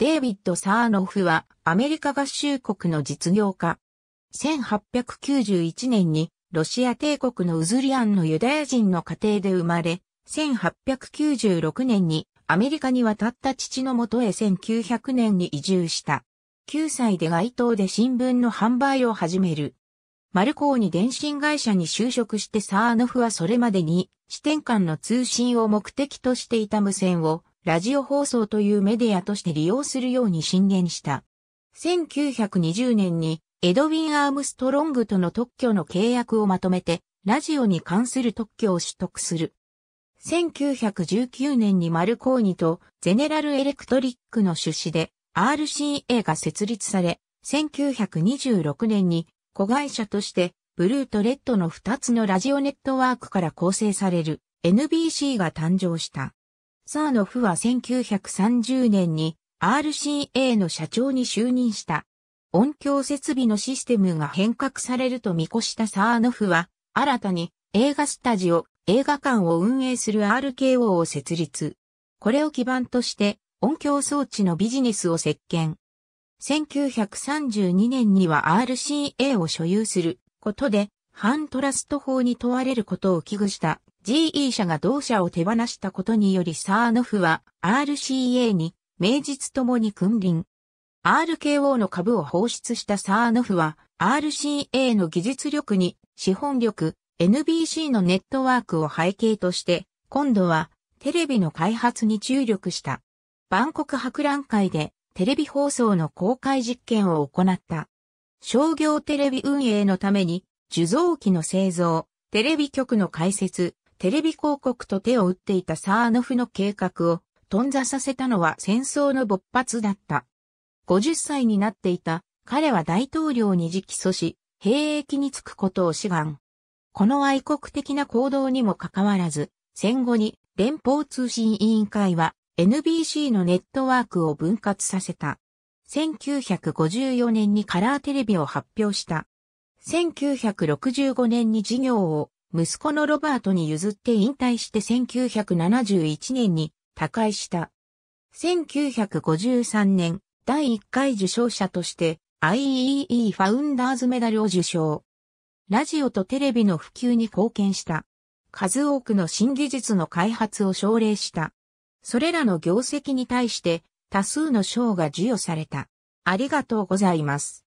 デイビッド・サーノフはアメリカ合衆国の実業家。1891年にロシア帝国のウズリアンのユダヤ人の家庭で生まれ、1896年にアメリカに渡った父のもとへ1900年に移住した。9歳で街頭で新聞の販売を始める。マルコーニ電信会社に就職してサーノフはそれまでに支店間の通信を目的としていた無線をラジオ放送というメディアとして利用するように進言した。1920年にエドウィン・アームストロングとの特許の契約をまとめて、ラジオに関する特許を取得する。1919年にマルコーニとゼネラルエレクトリックの出資で RCA が設立され、1926年に子会社としてブルーとレッドの2つのラジオネットワークから構成される NBC が誕生した。サーノフは1930年に RCA の社長に就任した。音響設備のシステムが変革されると見越したサーノフは、新たに映画スタジオ、映画館を運営する RKO を設立。これを基盤として音響装置のビジネスを設巻。1932年には RCA を所有することで、反トラスト法に問われることを危惧した GE 社が同社を手放したことによりサーノフは RCA に名実ともに君臨。RKO の株を放出したサーノフは RCA の技術力に資本力 NBC のネットワークを背景として今度はテレビの開発に注力した。万国博覧会でテレビ放送の公開実験を行った。商業テレビ運営のために受像機の製造、テレビ局の開設、テレビ広告と手を打っていたサーノフの計画を頓挫させたのは戦争の勃発だった。50歳になっていた彼は大統領に直訴し、兵役に就くことを志願。この愛国的な行動にもかかわらず、戦後に連邦通信委員会は NBC のネットワークを分割させた。1954年にカラーテレビを発表した。1965年に事業を息子のロバートに譲って引退して1971年に他界した。1953年、第1回受賞者として IEE ファウンダーズメダルを受賞。ラジオとテレビの普及に貢献した。数多くの新技術の開発を奨励した。それらの業績に対して多数の賞が授与された。ありがとうございます。